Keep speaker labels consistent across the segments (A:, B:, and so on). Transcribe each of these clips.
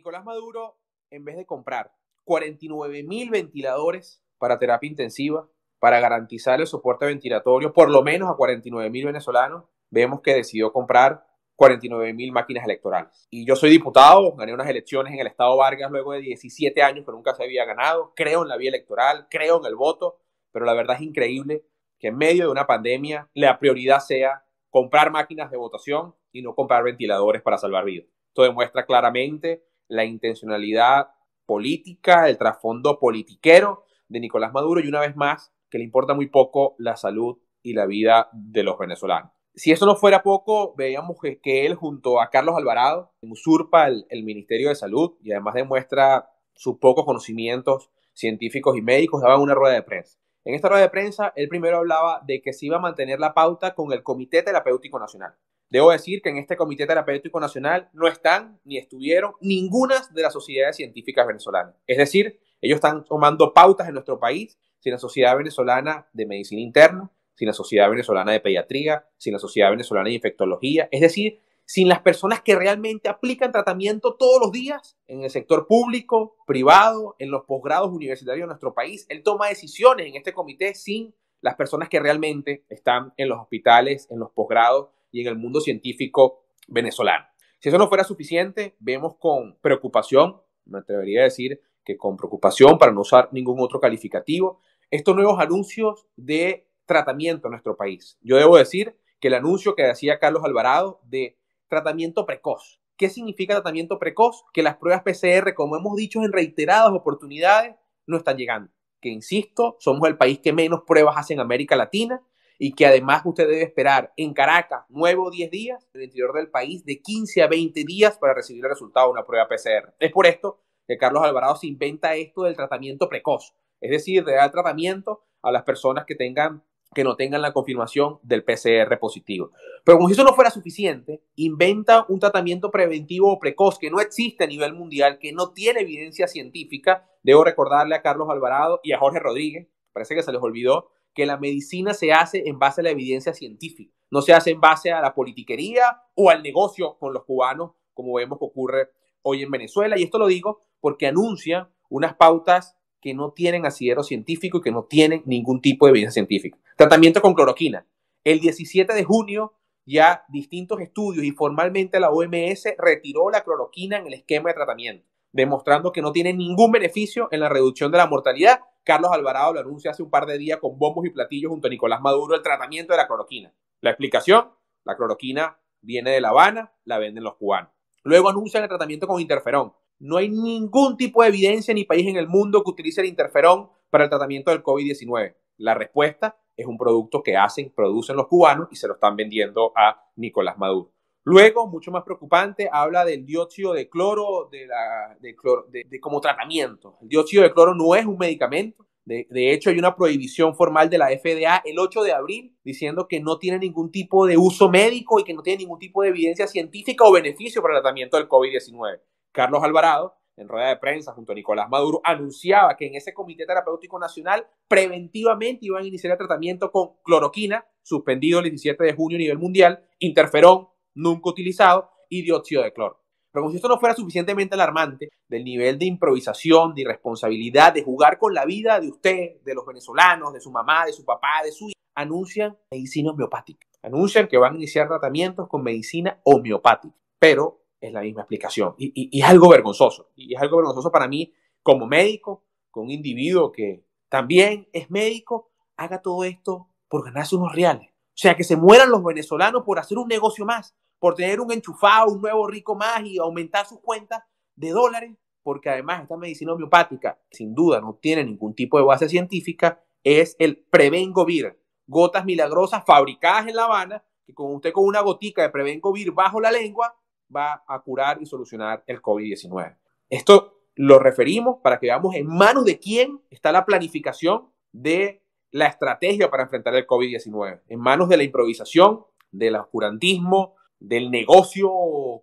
A: Nicolás Maduro, en vez de comprar 49 mil ventiladores para terapia intensiva, para garantizar el soporte ventilatorio, por lo menos a 49 mil venezolanos, vemos que decidió comprar 49 mil máquinas electorales. Y yo soy diputado, gané unas elecciones en el Estado Vargas luego de 17 años que nunca se había ganado, creo en la vía electoral, creo en el voto, pero la verdad es increíble que en medio de una pandemia la prioridad sea comprar máquinas de votación y no comprar ventiladores para salvar vidas. Esto demuestra claramente la intencionalidad política, el trasfondo politiquero de Nicolás Maduro y una vez más que le importa muy poco la salud y la vida de los venezolanos. Si eso no fuera poco, veíamos que, él junto a Carlos Alvarado usurpa el, Ministerio de Salud y además demuestra sus pocos conocimientos científicos y médicos, daba una rueda de prensa. En esta rueda de prensa, él primero hablaba de que se iba a mantener la pauta con el Comité Terapéutico Nacional. Debo decir que en este Comité Terapéutico Nacional no están ni estuvieron ninguna de las sociedades científicas venezolanas. Es decir, ellos están tomando pautas en nuestro país sin la Sociedad Venezolana de Medicina Interna, sin la Sociedad Venezolana de Pediatría, sin la Sociedad Venezolana de Infectología. Es decir, sin las personas que realmente aplican tratamiento todos los días en el sector público, privado, en los posgrados universitarios de nuestro país. Él toma decisiones en este comité sin las personas que realmente están en los hospitales, en los posgrados y en el mundo científico venezolano. Si eso no fuera suficiente, vemos con preocupación, me atrevería a decir que con preocupación, para no usar ningún otro calificativo, estos nuevos anuncios de tratamiento en nuestro país. Yo debo decir que el anuncio que decía Carlos Alvarado de tratamiento precoz. ¿Qué significa tratamiento precoz? Que las pruebas PCR, como hemos dicho en reiteradas oportunidades, no están llegando. Que insisto, somos el país que menos pruebas hace en América Latina y que además usted debe esperar en Caracas nuevo o 10 días, en el interior del país de 15 a 20 días para recibir el resultado de una prueba PCR. Es por esto que Carlos Alvarado se inventa esto del tratamiento precoz, es decir, de dar tratamiento a las personas que tengan que no tengan la confirmación del PCR positivo. Pero como si eso no fuera suficiente, inventa un tratamiento preventivo o precoz que no existe a nivel mundial, que no tiene evidencia científica. Debo recordarle a Carlos Alvarado y a Jorge Rodríguez, parece que se les olvidó, la medicina se hace en base a la evidencia científica, no se hace en base a la politiquería o al negocio con los cubanos, como vemos que ocurre hoy en Venezuela. Y esto lo digo porque anuncia unas pautas que no tienen asidero científico y que no tienen ningún tipo de evidencia científica. Tratamiento con cloroquina. El 17 de junio ya distintos estudios y formalmente la OMS retiró la cloroquina en el esquema de tratamiento demostrando que no tiene ningún beneficio en la reducción de la mortalidad. Carlos Alvarado lo anuncia hace un par de días con bombos y platillos junto a Nicolás Maduro el tratamiento de la cloroquina. La explicación, la cloroquina viene de La Habana, la venden los cubanos. Luego anuncian el tratamiento con interferón. No hay ningún tipo de evidencia ni país en el mundo que utilice el interferón para el tratamiento del COVID-19. La respuesta es un producto que hacen, producen los cubanos y se lo están vendiendo a Nicolás Maduro. Luego, mucho más preocupante, habla del dióxido de cloro, de, la, de, como tratamiento. El dióxido de cloro no es un medicamento. De, de, hecho, hay una prohibición formal de la FDA el 8 de abril diciendo que no tiene ningún tipo de uso médico y que no tiene ningún tipo de evidencia científica o beneficio para el tratamiento del COVID-19. Carlos Alvarado, en rueda de prensa junto a Nicolás Maduro, anunciaba que en ese Comité Terapéutico Nacional preventivamente iban a iniciar el tratamiento con cloroquina, suspendido el 17 de junio a nivel mundial, interferón, nunca utilizado y dióxido de cloro. Pero como si esto no fuera suficientemente alarmante, del nivel de improvisación, de irresponsabilidad, de jugar con la vida de usted, de los venezolanos, de su mamá, de su papá, de su hija, anuncian medicina homeopática. Anuncian que van a iniciar tratamientos con medicina homeopática. Pero es la misma explicación. Y, y es algo vergonzoso. Y es algo vergonzoso para mí como médico, con un individuo que también es médico, haga todo esto por ganarse unos reales. O sea, que se mueran los venezolanos por hacer un negocio más, por tener un enchufado, un nuevo rico más y aumentar sus cuentas de dólares, porque además esta medicina homeopática, sin duda, no tiene ningún tipo de base científica, es el Prevengovir, gotas milagrosas fabricadas en La Habana, que con usted con una gotica de Prevengovir bajo la lengua va a curar y solucionar el COVID-19. Esto lo referimos para que veamos en manos de quién está la planificación de la estrategia para enfrentar el COVID-19, en manos de la improvisación, del oscurantismo, del negocio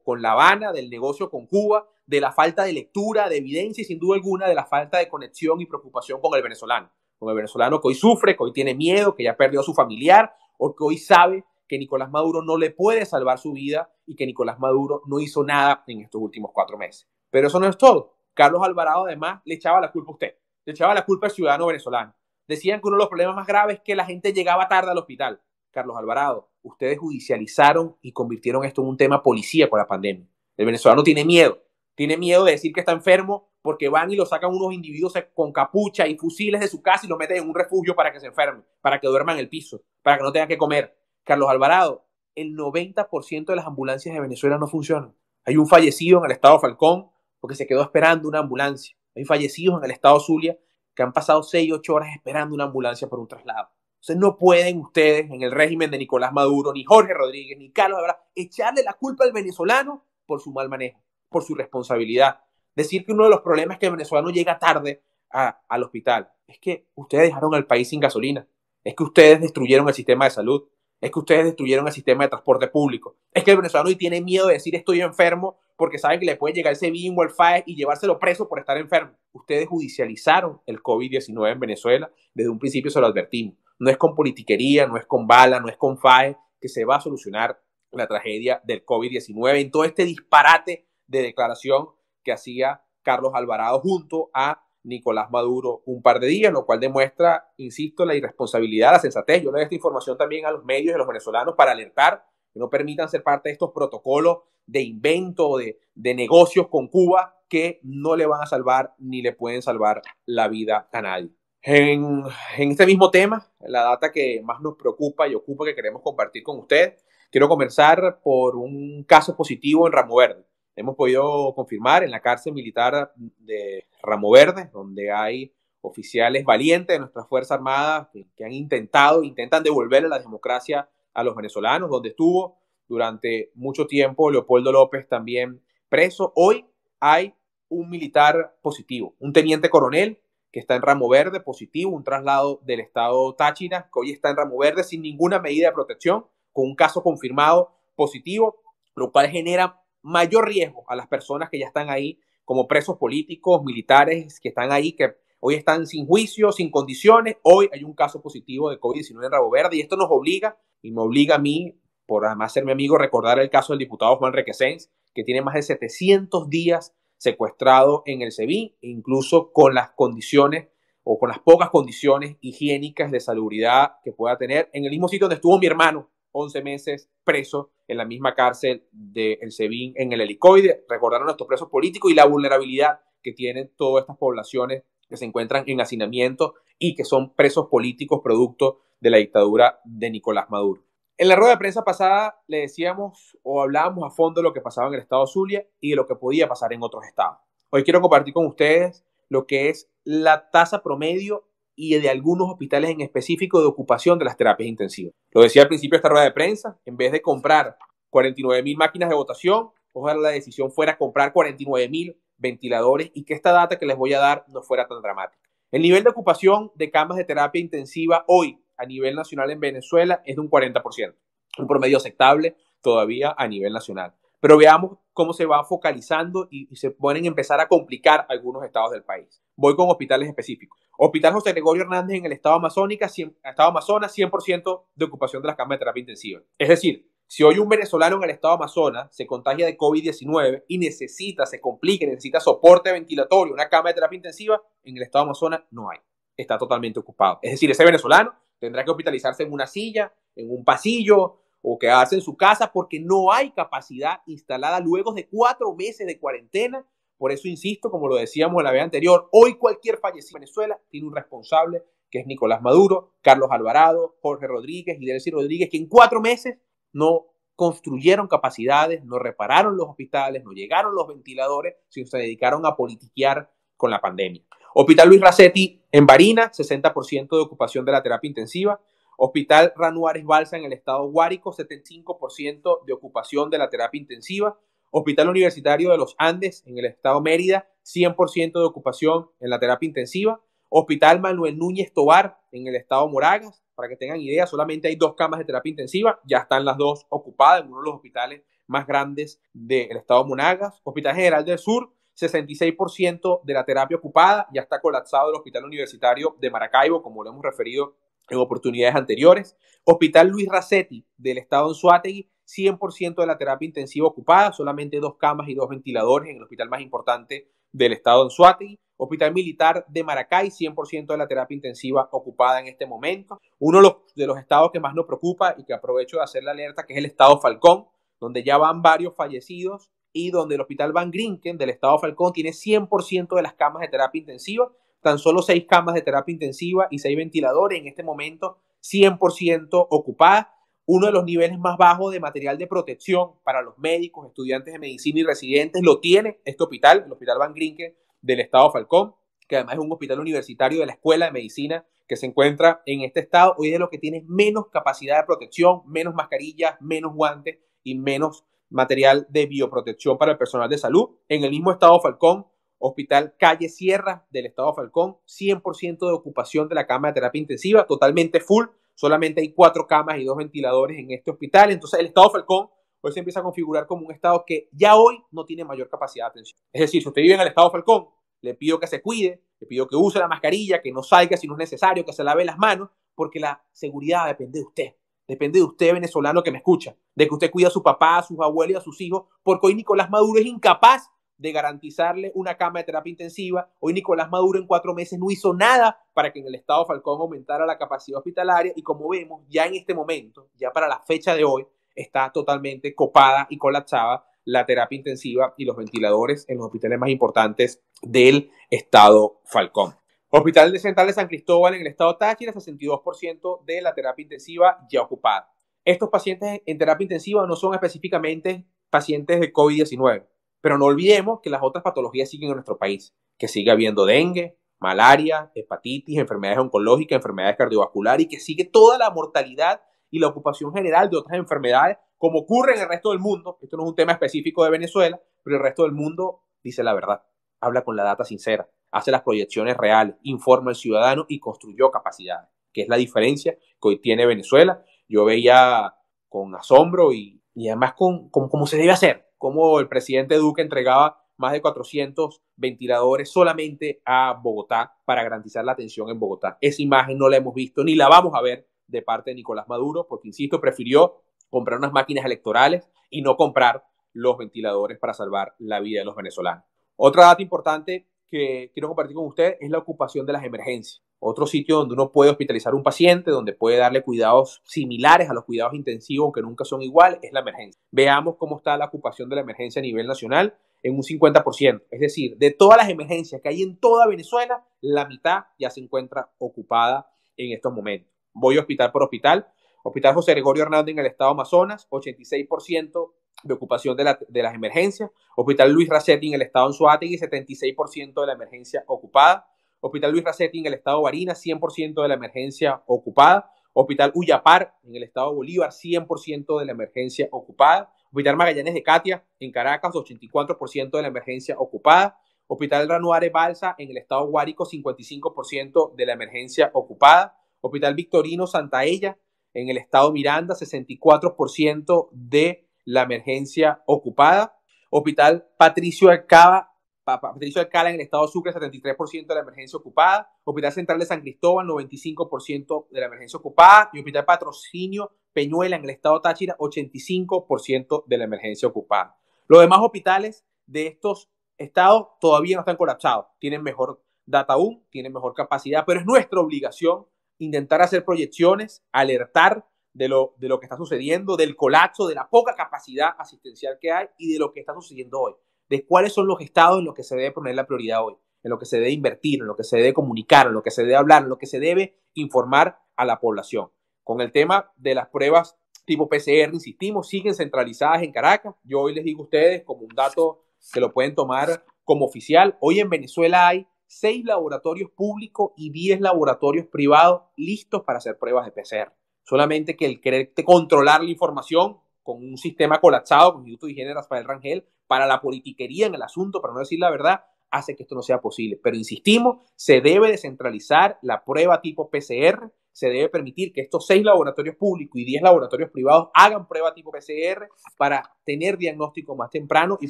A: con La Habana, del negocio con Cuba, de la falta de lectura, de evidencia y sin duda alguna de la falta de conexión y preocupación con el venezolano. Con el venezolano que hoy sufre, que hoy tiene miedo, que ya perdió a su familiar o que hoy sabe que Nicolás Maduro no le puede salvar su vida y que Nicolás Maduro no hizo nada en estos últimos cuatro meses. Pero eso no es todo. Carlos Alvarado además le echaba la culpa a usted, le echaba la culpa al ciudadano venezolano. Decían que uno de los problemas más graves es que la gente llegaba tarde al hospital. Carlos Alvarado, ustedes judicializaron y convirtieron esto en un tema policía con la pandemia. El venezolano tiene miedo, tiene miedo de decir que está enfermo porque van y lo sacan unos individuos con capucha y fusiles de su casa y lo meten en un refugio para que se enferme, para que duerma en el piso, para que no tenga que comer. Carlos Alvarado, el 90% de las ambulancias de Venezuela no funcionan. Hay un fallecido en el estado Falcón porque se quedó esperando una ambulancia. Hay fallecidos en el estado Zulia que han pasado 6, 8 horas esperando una ambulancia por un traslado. Entonces no pueden ustedes en el régimen de Nicolás Maduro, ni Jorge Rodríguez, ni Carlos Abraham, echarle la culpa al venezolano por su mal manejo, por su responsabilidad. Decir que uno de los problemas que el venezolano llega tarde al hospital. Es que ustedes dejaron al país sin gasolina. Es que ustedes destruyeron el sistema de salud. Es que ustedes destruyeron el sistema de transporte público. Es que el venezolano hoy tiene miedo de decir estoy enfermo porque sabe que le puede llegar ese bingo al y llevárselo preso por estar enfermo. Ustedes judicializaron el COVID-19 en Venezuela. Desde un principio se lo advertimos no es con politiquería, no es con bala, no es con FAE que se va a solucionar la tragedia del COVID-19 en todo este disparate de declaración que hacía Carlos Alvarado junto a Nicolás Maduro un par de días, lo cual demuestra, insisto, la irresponsabilidad, la sensatez. Yo le doy esta información también a los medios y a los venezolanos para alertar que no permitan ser parte de estos protocolos de invento, de, de negocios con Cuba que no le van a salvar ni le pueden salvar la vida a nadie. En, este mismo tema, la data que más nos preocupa y ocupa que queremos compartir con usted, quiero comenzar por un caso positivo en Ramo Verde. Hemos podido confirmar en la cárcel militar de Ramo Verde, donde hay oficiales valientes de nuestras Fuerzas Armadas que, que han intentado, intentan devolverle la democracia a los venezolanos, donde estuvo durante mucho tiempo Leopoldo López también preso. Hoy hay un militar positivo, un teniente coronel que está en ramo verde, positivo, un traslado del estado Táchira, que hoy está en ramo verde sin ninguna medida de protección, con un caso confirmado positivo, lo cual genera mayor riesgo a las personas que ya están ahí como presos políticos, militares, que están ahí, que hoy están sin juicio, sin condiciones. Hoy hay un caso positivo de COVID-19 en Ramo Verde y esto nos obliga, y me obliga a mí, por además ser mi amigo, recordar el caso del diputado Juan Requesens, que tiene más de 700 días secuestrado en el SEBIN, incluso con las condiciones o con las pocas condiciones higiénicas de salubridad que pueda tener en el mismo sitio donde estuvo mi hermano 11 meses preso en la misma cárcel del El SEBIN en el helicoide. Recordaron a estos presos políticos y la vulnerabilidad que tienen todas estas poblaciones que se encuentran en hacinamiento y que son presos políticos producto de la dictadura de Nicolás Maduro. En la rueda de prensa pasada le decíamos o hablábamos a fondo de lo que pasaba en el estado Zulia y de lo que podía pasar en otros estados. Hoy quiero compartir con ustedes lo que es la tasa promedio y de algunos hospitales en específico de ocupación de las terapias intensivas. Lo decía al principio esta rueda de prensa, en vez de comprar 49 máquinas de votación, ojalá la decisión fuera comprar 49 ventiladores y que esta data que les voy a dar no fuera tan dramática. El nivel de ocupación de camas de terapia intensiva hoy a nivel nacional en Venezuela es de un 40%, un promedio aceptable todavía a nivel nacional. Pero veamos cómo se va focalizando y, se pueden empezar a complicar algunos estados del país. Voy con hospitales específicos. Hospital José Gregorio Hernández en el estado, amazónica, 100, estado Amazonas, 100% de ocupación de las camas de terapia intensiva. Es decir, si hoy un venezolano en el estado Amazonas se contagia de COVID-19 y necesita, se complica, necesita soporte ventilatorio, una cama de terapia intensiva, en el estado Amazonas no hay. Está totalmente ocupado. Es decir, ese venezolano Tendrá que hospitalizarse en una silla, en un pasillo o quedarse en su casa porque no hay capacidad instalada luego de cuatro meses de cuarentena. Por eso insisto, como lo decíamos en la vez anterior, hoy cualquier fallecido en Venezuela tiene un responsable que es Nicolás Maduro, Carlos Alvarado, Jorge Rodríguez y Delcy Rodríguez, que en cuatro meses no construyeron capacidades, no repararon los hospitales, no llegaron los ventiladores, sino se dedicaron a politiquear con la pandemia. Hospital Luis Racetti en Barina, 60% de ocupación de la terapia intensiva. Hospital Ranuares Balsa en el estado Guárico, 75% de ocupación de la terapia intensiva. Hospital Universitario de los Andes en el estado Mérida, 100% de ocupación en la terapia intensiva. Hospital Manuel Núñez Tobar en el estado Moragas, para que tengan idea, solamente hay dos camas de terapia intensiva, ya están las dos ocupadas en uno de los hospitales más grandes del estado Monagas. Hospital General del Sur, 66% de la terapia ocupada, ya está colapsado el Hospital Universitario de Maracaibo, como lo hemos referido en oportunidades anteriores. Hospital Luis Racetti del Estado en Suátegui, 100% de la terapia intensiva ocupada, solamente dos camas y dos ventiladores en el hospital más importante del Estado en Suátegui. Hospital Militar de Maracay, 100% de la terapia intensiva ocupada en este momento. Uno de los, de los estados que más nos preocupa y que aprovecho de hacer la alerta, que es el estado Falcón, donde ya van varios fallecidos donde el Hospital Van Grinken del Estado Falcón tiene 100% de las camas de terapia intensiva, tan solo 6 camas de terapia intensiva y 6 ventiladores en este momento 100% ocupadas, uno de los niveles más bajos de material de protección para los médicos, estudiantes de medicina y residentes lo tiene este hospital, el Hospital Van Grinken del Estado Falcón, que además es un hospital universitario de la Escuela de Medicina que se encuentra en este estado, hoy es de lo que tiene menos capacidad de protección, menos mascarillas, menos guantes y menos material de bioprotección para el personal de salud. En el mismo estado Falcón, Hospital Calle Sierra del estado Falcón, 100% de ocupación de la cama de terapia intensiva, totalmente full. Solamente hay cuatro camas y dos ventiladores en este hospital. Entonces, el estado Falcón hoy se empieza a configurar como un estado que ya hoy no tiene mayor capacidad de atención. Es decir, si usted vive en el estado Falcón, le pido que se cuide, le pido que use la mascarilla, que no salga si no es necesario, que se lave las manos, porque la seguridad depende de usted depende de usted, venezolano que me escucha, de que usted cuida a su papá, a sus abuelos y a sus hijos, porque hoy Nicolás Maduro es incapaz de garantizarle una cama de terapia intensiva. Hoy Nicolás Maduro en cuatro meses no hizo nada para que en el estado Falcón aumentara la capacidad hospitalaria y como vemos, ya en este momento, ya para la fecha de hoy, está totalmente copada y colapsada la terapia intensiva y los ventiladores en los hospitales más importantes del estado Falcón. Hospital de Central de San Cristóbal en el estado Táchira, 62% de la terapia intensiva ya ocupada. Estos pacientes en terapia intensiva no son específicamente pacientes de COVID-19, pero no olvidemos que las otras patologías siguen en nuestro país, que sigue habiendo dengue, malaria, hepatitis, enfermedades oncológicas, enfermedades cardiovasculares y que sigue toda la mortalidad y la ocupación general de otras enfermedades, como ocurre en el resto del mundo. Esto no es un tema específico de Venezuela, pero el resto del mundo dice la verdad, habla con la data sincera hace las proyecciones reales, informa al ciudadano y construyó capacidades, que es la diferencia que hoy tiene Venezuela. Yo veía con asombro y, y además con, como se debe hacer, como el presidente Duque entregaba más de 400 ventiladores solamente a Bogotá para garantizar la atención en Bogotá. Esa imagen no la hemos visto ni la vamos a ver de parte de Nicolás Maduro, porque, insisto, prefirió comprar unas máquinas electorales y no comprar los ventiladores para salvar la vida de los venezolanos. otra dato importante que quiero compartir con usted es la ocupación de las emergencias. Otro sitio donde uno puede hospitalizar a un paciente, donde puede darle cuidados similares a los cuidados intensivos, que nunca son igual, es la emergencia. Veamos cómo está la ocupación de la emergencia a nivel nacional en un 50%. Es decir, de todas las emergencias que hay en toda Venezuela, la mitad ya se encuentra ocupada en estos momentos. Voy hospital por hospital. Hospital José Gregorio Hernández en el estado Amazonas, 86% de ocupación de, las emergencias. Hospital Luis Racetti en el estado y 76% de la emergencia ocupada. Hospital Luis Racetti en el estado Barinas, 100% de la emergencia ocupada. Hospital Uyapar en el estado Bolívar, 100% de la emergencia ocupada. Hospital Magallanes de Catia en Caracas, 84% de la emergencia ocupada. Hospital Ranuare Balsa en el estado Guárico, 55% de la emergencia ocupada. Hospital Victorino Santaella en el estado Miranda, 64% de la emergencia ocupada. Hospital Patricio Alcaba, Patricio Alcala en el estado de Sucre, 73% de la emergencia ocupada. Hospital Central de San Cristóbal, 95% de la emergencia ocupada. Y Hospital Patrocinio Peñuela en el estado Táchira, 85% de la emergencia ocupada. Los demás hospitales de estos estados todavía no están colapsados. Tienen mejor data aún, tienen mejor capacidad, pero es nuestra obligación intentar hacer proyecciones, alertar de lo, que está sucediendo, del colapso, de la poca capacidad asistencial que hay y de lo que está sucediendo hoy, de cuáles son los estados en los que se debe poner la prioridad hoy, en lo que se debe invertir, en lo que se debe comunicar, en lo que se debe hablar, en lo que se debe informar a la población. Con el tema de las pruebas tipo PCR, insistimos, siguen centralizadas en Caracas. Yo hoy les digo a ustedes como un dato que lo pueden tomar como oficial. Hoy en Venezuela hay seis laboratorios públicos y diez laboratorios privados listos para hacer pruebas de PCR. Solamente que el querer controlar la información con un sistema colapsado, con YouTube Instituto de Higiene Rafael Rangel, para la politiquería en el asunto, para no decir la verdad, hace que esto no sea posible. Pero insistimos, se debe descentralizar la prueba tipo PCR, se debe permitir que estos seis laboratorios públicos y diez laboratorios privados hagan prueba tipo PCR para tener diagnóstico más temprano y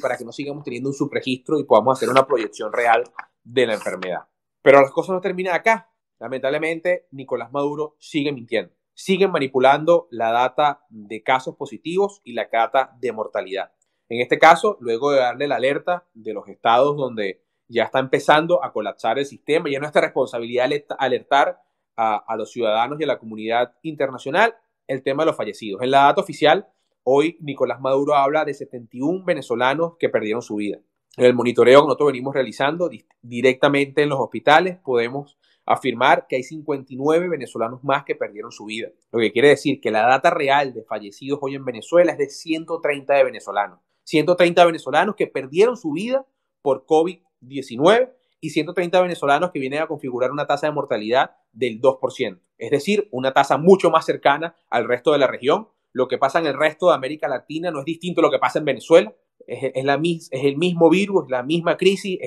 A: para que no sigamos teniendo un subregistro y podamos hacer una proyección real de la enfermedad. Pero las cosas no terminan acá. Lamentablemente, Nicolás Maduro sigue mintiendo siguen manipulando la data de casos positivos y la data de mortalidad. En este caso, luego de darle la alerta de los estados donde ya está empezando a colapsar el sistema, ya es nuestra responsabilidad alertar a, a los ciudadanos y a la comunidad internacional el tema de los fallecidos. En la data oficial, hoy Nicolás Maduro habla de 71 venezolanos que perdieron su vida. En el monitoreo que nosotros venimos realizando directamente en los hospitales, podemos afirmar que hay 59 venezolanos más que perdieron su vida, lo que quiere decir que la data real de fallecidos hoy en Venezuela es de 130 de venezolanos. 130 venezolanos que perdieron su vida por COVID-19 y 130 venezolanos que vienen a configurar una tasa de mortalidad del 2%, es decir, una tasa mucho más cercana al resto de la región. Lo que pasa en el resto de América Latina no es distinto a lo que pasa en Venezuela. Es, es el mismo virus, es la misma crisis,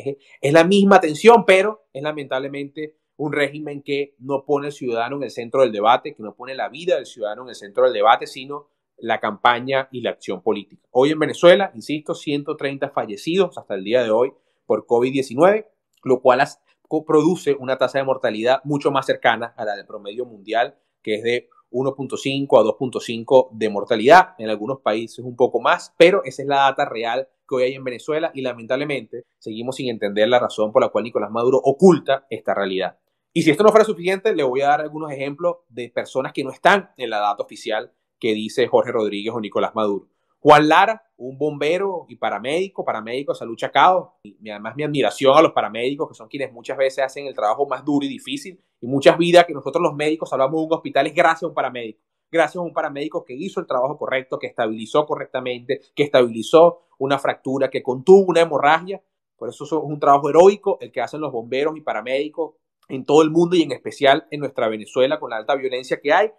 A: es la misma tensión, pero es lamentablemente un régimen que no pone al ciudadano en el centro del debate, que no pone la vida del ciudadano en el centro del debate, sino la campaña y la acción política. Hoy en Venezuela, insisto, 130 fallecidos hasta el día de hoy por COVID-19, lo cual produce una tasa de mortalidad mucho más cercana a la del promedio mundial, que es de 1.5 a 2.5 de mortalidad, en algunos países un poco más, pero esa es la data real que hoy hay en Venezuela y lamentablemente seguimos sin entender la razón por la cual Nicolás Maduro oculta esta realidad. Y si esto no fuera suficiente, le voy a dar algunos ejemplos de personas que no están en la data oficial que dice Jorge Rodríguez o Nicolás Maduro. Juan Lara, un bombero y paramédico, paramédico de salud chacao. Y además mi admiración a los paramédicos, que son quienes muchas veces hacen el trabajo más duro y difícil. Y muchas vidas que nosotros los médicos salvamos en un hospital es gracias a un paramédico. Gracias a un paramédico que hizo el trabajo correcto, que estabilizó correctamente, que estabilizó una fractura, que contuvo una hemorragia. Por eso es un trabajo heroico el que hacen los bomberos y paramédicos en todo el mundo y en especial en nuestra Venezuela con la alta violencia que hay.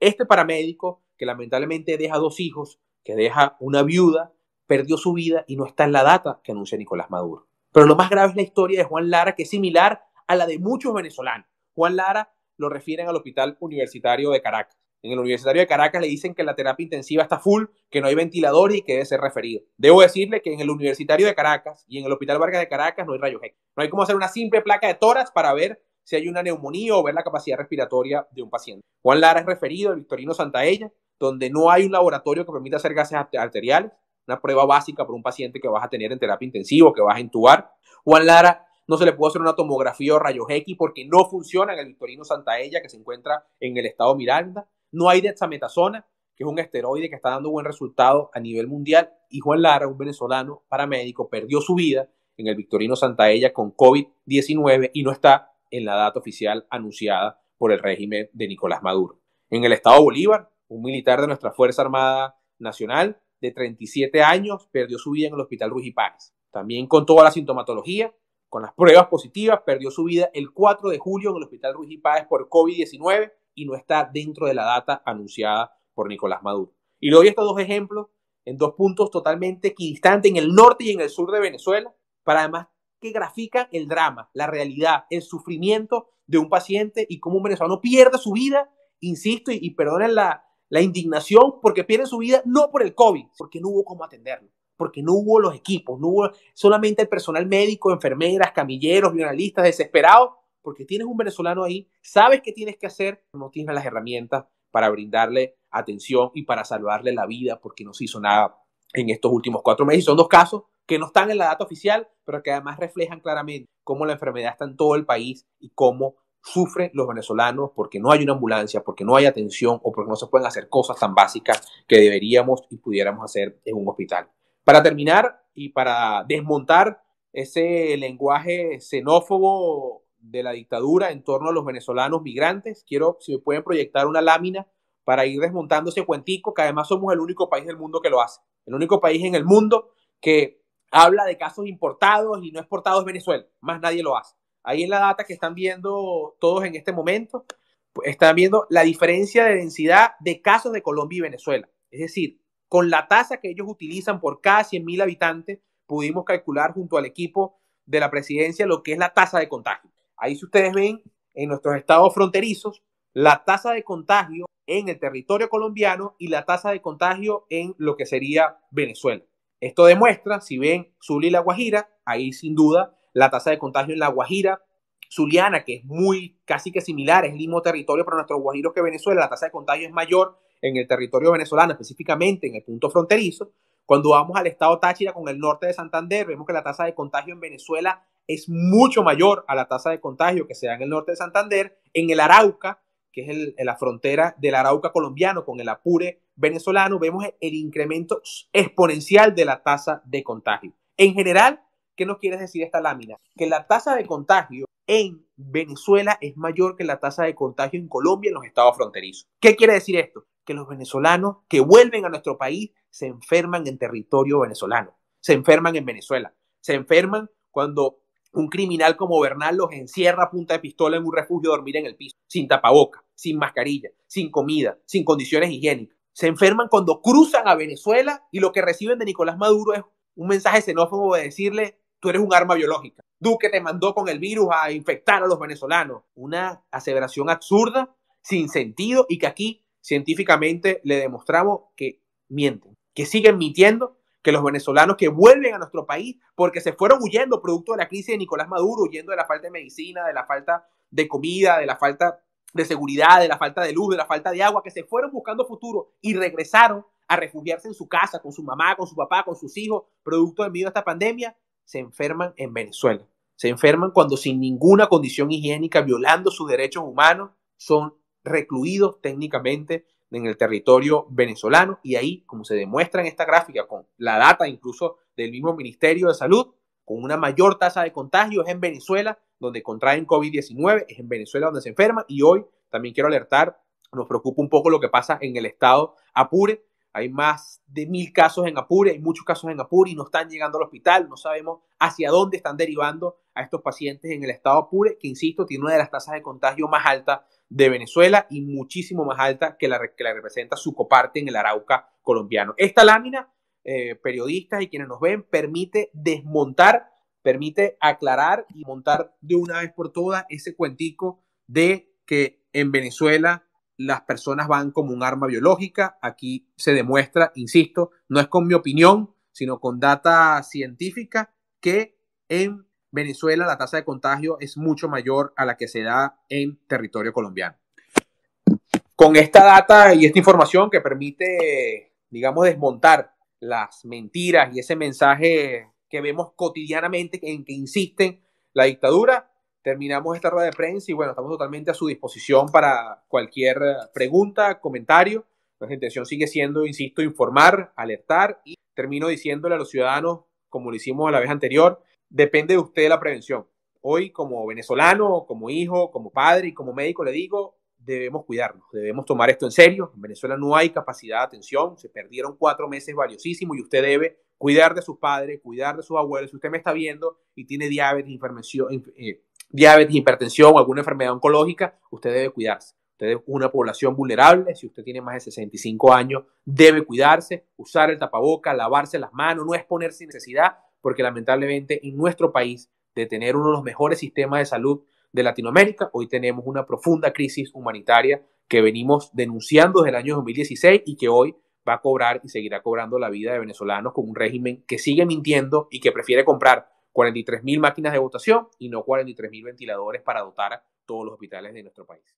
A: este paramédico que lamentablemente deja dos hijos, que deja una viuda, perdió su vida y no está en la data que anuncia Nicolás Maduro. Pero lo más grave es la historia de Juan Lara, que es similar a la de muchos venezolanos. Juan Lara lo refieren al Hospital Universitario de Caracas. En el Universitario de Caracas le dicen que la terapia intensiva está full, que no hay ventilador y que debe ser referido. Debo decirle que en el Universitario de Caracas y en el Hospital Vargas de Caracas no hay rayos X. No hay como hacer una simple placa de toras para ver si hay una neumonía o ver la capacidad respiratoria de un paciente. Juan Lara es referido al Victorino Santaella, donde no hay un laboratorio que permita hacer gases arteriales, una prueba básica para un paciente que vas a tener en terapia intensiva, que vas a intubar. Juan Lara no se le puede hacer una tomografía o rayos X porque no funciona en el Victorino Santaella, que se encuentra en el estado Miranda. No hay dexametasona, que es un esteroide que está dando buen resultado a nivel mundial. Y Juan Lara, un venezolano paramédico, perdió su vida en el Victorino Santaella con COVID-19 y no está en la data oficial anunciada por el régimen de Nicolás Maduro. En el estado Bolívar, un militar de nuestra Fuerza Armada Nacional de 37 años perdió su vida en el hospital y Páez. También con toda la sintomatología, con las pruebas positivas, perdió su vida el 4 de julio en el hospital y Páez por COVID-19 y no está dentro de la data anunciada por Nicolás Maduro. Y le doy estos dos ejemplos en dos puntos totalmente equidistantes, en el norte y en el sur de Venezuela, para además que grafican el drama, la realidad, el sufrimiento de un paciente y cómo un venezolano pierde su vida, insisto, y, perdonen la, indignación, porque pierde su vida no por el COVID, porque no hubo cómo atenderlo porque no hubo los equipos, no hubo solamente el personal médico, enfermeras, camilleros, jornalistas, desesperados, porque tienes un venezolano ahí, sabes qué tienes que hacer, no tienes las herramientas para brindarle atención y para salvarle la vida porque no se hizo nada en estos últimos cuatro meses. son dos casos que no están en la data oficial, pero que además reflejan claramente cómo la enfermedad está en todo el país y cómo sufren los venezolanos porque no hay una ambulancia, porque no hay atención o porque no se pueden hacer cosas tan básicas que deberíamos y pudiéramos hacer en un hospital. Para terminar y para desmontar ese lenguaje xenófobo de la dictadura en torno a los venezolanos migrantes, quiero, si me pueden proyectar una lámina para ir desmontando ese cuentico, que además somos el único país del mundo que lo hace, el único país en el mundo que habla de casos importados y no exportados Venezuela. Más nadie lo hace. Ahí en la data que están viendo todos en este momento, pues, están viendo la diferencia de densidad de casos de Colombia y Venezuela. Es decir, con la tasa que ellos utilizan por cada 100.000 habitantes, pudimos calcular junto al equipo de la presidencia lo que es la tasa de contagio. Ahí si ustedes ven, en nuestros estados fronterizos, la tasa de contagio en el territorio colombiano y la tasa de contagio en lo que sería Venezuela. Esto demuestra, si ven Zulia y La Guajira, ahí sin duda la tasa de contagio en La Guajira Zuliana, que es muy casi que similar, es el mismo territorio para nuestros guajiros que Venezuela, la tasa de contagio es mayor en el territorio venezolano, específicamente en el punto fronterizo. Cuando vamos al estado Táchira con el norte de Santander, vemos que la tasa de contagio en Venezuela es mucho mayor a la tasa de contagio que se da en el norte de Santander. En el Arauca, que es la frontera del Arauca colombiano con el Apure venezolano, vemos el incremento exponencial de la tasa de contagio. En general, ¿qué nos quiere decir esta lámina? Que la tasa de contagio en Venezuela es mayor que la tasa de contagio en Colombia en los estados fronterizos. ¿Qué quiere decir esto? Que los venezolanos que vuelven a nuestro país se enferman en territorio venezolano, se enferman en Venezuela, se enferman cuando un criminal como Bernal los encierra a punta de pistola en un refugio a dormir en el piso, sin tapaboca, sin mascarilla, sin comida, sin condiciones higiénicas. Se enferman cuando cruzan a Venezuela y lo que reciben de Nicolás Maduro es un mensaje xenófobo de decirle, tú eres un arma biológica. Duque te mandó con el virus a infectar a los venezolanos. Una aseveración absurda, sin sentido y que aquí científicamente le demostramos que mienten, que siguen mintiendo que los venezolanos que vuelven a nuestro país porque se fueron huyendo producto de la crisis de Nicolás Maduro, huyendo de la falta de medicina, de la falta de comida, de la falta de seguridad, de la falta de luz, de la falta de agua, que se fueron buscando futuro y regresaron a refugiarse en su casa, con su mamá, con su papá, con sus hijos, producto del medio de esta pandemia, se enferman en Venezuela. Se enferman cuando sin ninguna condición higiénica, violando sus derechos humanos, son recluidos técnicamente en el territorio venezolano y ahí, como se demuestra en esta gráfica, con la data incluso del mismo Ministerio de Salud, con una mayor tasa de contagios es en Venezuela donde contraen COVID-19, es en Venezuela donde se enferma y hoy también quiero alertar, nos preocupa un poco lo que pasa en el estado Apure, hay más de mil casos en Apure, hay muchos casos en Apure y no están llegando al hospital, no sabemos hacia dónde están derivando a estos pacientes en el estado Apure, que insisto, tiene una de las tasas de contagio más altas de Venezuela y muchísimo más alta que la que la representa su coparte en el Arauca colombiano. Esta lámina, eh, periodistas y quienes nos ven, permite desmontar, permite aclarar y montar de una vez por todas ese cuentico de que en Venezuela las personas van como un arma biológica. Aquí se demuestra, insisto, no es con mi opinión, sino con data científica, que en Venezuela la tasa de contagio es mucho mayor a la que se da en territorio colombiano. Con esta data y esta información que permite, digamos, desmontar las mentiras y ese mensaje que vemos cotidianamente en que insisten la dictadura, terminamos esta rueda de prensa y bueno, estamos totalmente a su disposición para cualquier pregunta, comentario. Nuestra intención sigue siendo, insisto, informar, alertar y termino diciéndole a los ciudadanos, como lo hicimos la vez anterior, depende de usted la prevención. Hoy como venezolano, como hijo, como padre y como médico le digo, debemos cuidarnos, debemos tomar esto en serio. En Venezuela no hay capacidad de atención, se perdieron cuatro meses valiosísimos y usted debe cuidar de sus padres, cuidar de sus abuelos. Si usted me está viendo y tiene diabetes, hipertensión, eh, diabetes, hipertensión o alguna enfermedad oncológica, usted debe cuidarse. Usted es una población vulnerable, si usted tiene más de 65 años, debe cuidarse, usar el tapaboca, lavarse las manos, no exponerse sin necesidad porque lamentablemente en nuestro país, de tener uno de los mejores sistemas de salud de Latinoamérica, hoy tenemos una profunda crisis humanitaria que venimos denunciando desde el año 2016 y que hoy va a cobrar y seguirá cobrando la vida de venezolanos con un régimen que sigue mintiendo y que prefiere comprar 43.000 mil máquinas de votación y no 43.000 mil ventiladores para dotar a todos los hospitales de nuestro país.